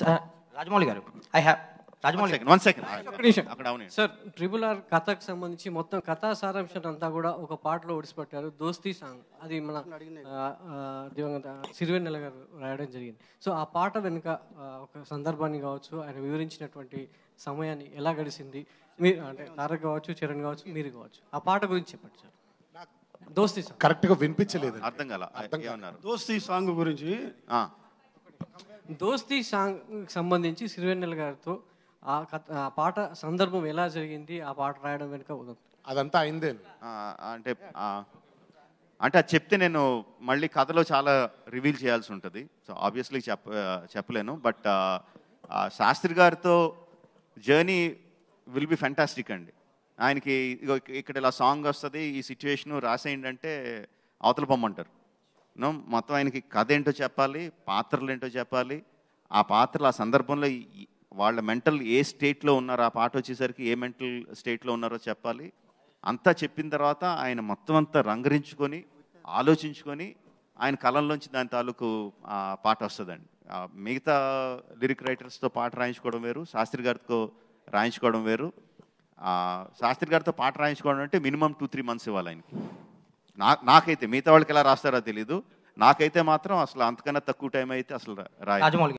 Uh, Rajamouli గారు I sir triple R కథకు సంబంధించి మొత్తం కథా సారాంశం అంతా కూడా ఒక పాటలో ఒడిసిపెట్టారు దోస్తీ సాంగ్ అది మన దివంగత సిరివెన్నెల గారు రాయడం జరిగింది సో ఆ పాట వెనుక ఒక సందర్భాన్ని కావచ్చు ఆయన వివరించినటువంటి సమయాన్ని ఎలా గడిచింది మీరు అంటే తారక్ కావచ్చు చరణ్ కావచ్చు మీరు కావచ్చు ఆ పాట గురించి చెప్పండి సార్ దోస్తీ సాంగ్ కరెక్ట్గా వినిపించలేదు అర్థం కాల దోస్తీ సాంగ్ గురించి దోస్తీ సాంగ్ సంబంధించి సిరివెన్నెల గారితో ఆ కథ ఆ పాట సందర్భం ఎలా జరిగింది ఆ పాట రాయడం వెనుక అదంతా అయిందే అంటే అంటే అది చెప్తే నేను మళ్ళీ కథలో చాలా రివీల్ చేయాల్సి ఉంటుంది సో ఆబ్వియస్లీ చెప్ప చెప్పలేను బట్ శాస్త్రి గారితో జర్నీ విల్ బి ఫెంటాస్టిక్ అండి ఆయనకి ఇక్కడ ఇలా సాంగ్ వస్తుంది ఈ సిచ్యువేషను రాసేయండి అంటే అవతల పొమ్మంటారు మొత్తం ఆయనకి కథ ఏంటో చెప్పాలి పాత్రలు ఏంటో చెప్పాలి ఆ పాత్రలు ఆ సందర్భంలో వాళ్ళ మెంటల్ ఏ స్టేట్లో ఉన్నారో ఆ పాట వచ్చేసరికి ఏ మెంటల్ స్టేట్లో ఉన్నారో చెప్పాలి అంతా చెప్పిన తర్వాత ఆయన మొత్తం అంతా రంగరించుకొని ఆలోచించుకొని ఆయన కలంలోంచి దాని తాలూకు పాట వస్తుందండి మిగతా లిరిక్ రైటర్స్తో పాట రాయించుకోవడం వేరు శాస్త్రి గారితో రాయించుకోవడం వేరు శాస్త్రి గారితో పాట రాయించుకోవడం అంటే మినిమం టూ త్రీ మంత్స్ ఇవ్వాలి ఆయనకి నా నాకైతే మిగతా వాళ్ళకి ఎలా రాస్తారో తెలీదు నాకైతే మాత్రం అసలు అంతకన్నా తక్కువ టైం అయితే అసలు రాయాలి